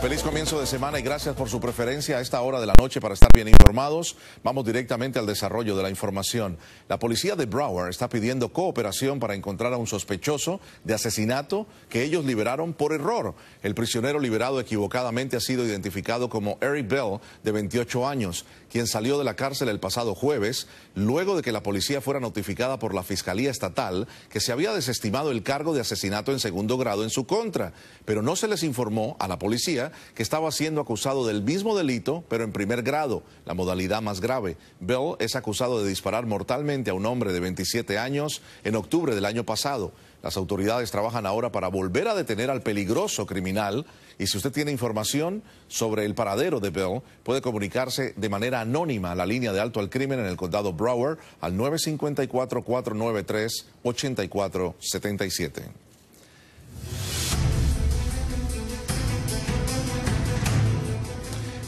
Feliz comienzo de semana y gracias por su preferencia a esta hora de la noche para estar bien informados. Vamos directamente al desarrollo de la información. La policía de Broward está pidiendo cooperación para encontrar a un sospechoso de asesinato que ellos liberaron por error. El prisionero liberado equivocadamente ha sido identificado como Eric Bell, de 28 años, quien salió de la cárcel el pasado jueves, luego de que la policía fuera notificada por la Fiscalía Estatal que se había desestimado el cargo de asesinato en segundo grado en su contra. Pero no se les informó a la policía que estaba siendo acusado del mismo delito, pero en primer grado, la modalidad más grave. Bell es acusado de disparar mortalmente a un hombre de 27 años en octubre del año pasado. Las autoridades trabajan ahora para volver a detener al peligroso criminal y si usted tiene información sobre el paradero de Bell, puede comunicarse de manera anónima a la línea de alto al crimen en el condado Brower al 954-493-8477.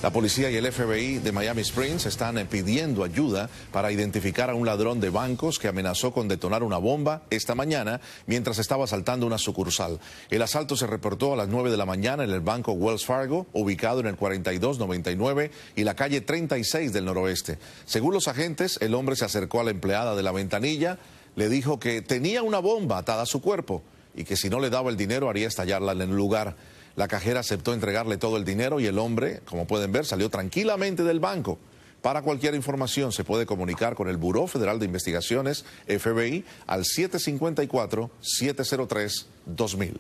La policía y el FBI de Miami Springs están eh, pidiendo ayuda para identificar a un ladrón de bancos que amenazó con detonar una bomba esta mañana mientras estaba asaltando una sucursal. El asalto se reportó a las 9 de la mañana en el banco Wells Fargo, ubicado en el 4299 y la calle 36 del noroeste. Según los agentes, el hombre se acercó a la empleada de la ventanilla, le dijo que tenía una bomba atada a su cuerpo y que si no le daba el dinero haría estallarla en el lugar. La cajera aceptó entregarle todo el dinero y el hombre, como pueden ver, salió tranquilamente del banco. Para cualquier información se puede comunicar con el Buró Federal de Investigaciones, FBI, al 754-703-2000.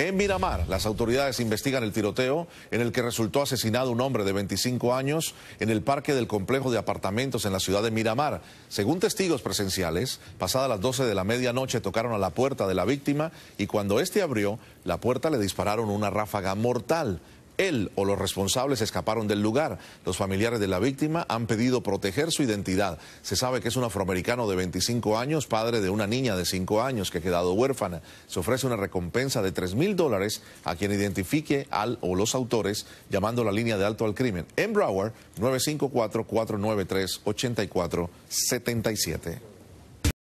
En Miramar, las autoridades investigan el tiroteo en el que resultó asesinado un hombre de 25 años en el parque del complejo de apartamentos en la ciudad de Miramar. Según testigos presenciales, pasadas las 12 de la medianoche tocaron a la puerta de la víctima y cuando éste abrió, la puerta le dispararon una ráfaga mortal. Él o los responsables escaparon del lugar. Los familiares de la víctima han pedido proteger su identidad. Se sabe que es un afroamericano de 25 años, padre de una niña de 5 años que ha quedado huérfana. Se ofrece una recompensa de 3 mil dólares a quien identifique al o los autores, llamando la línea de alto al crimen. En Broward, 954-493-8477.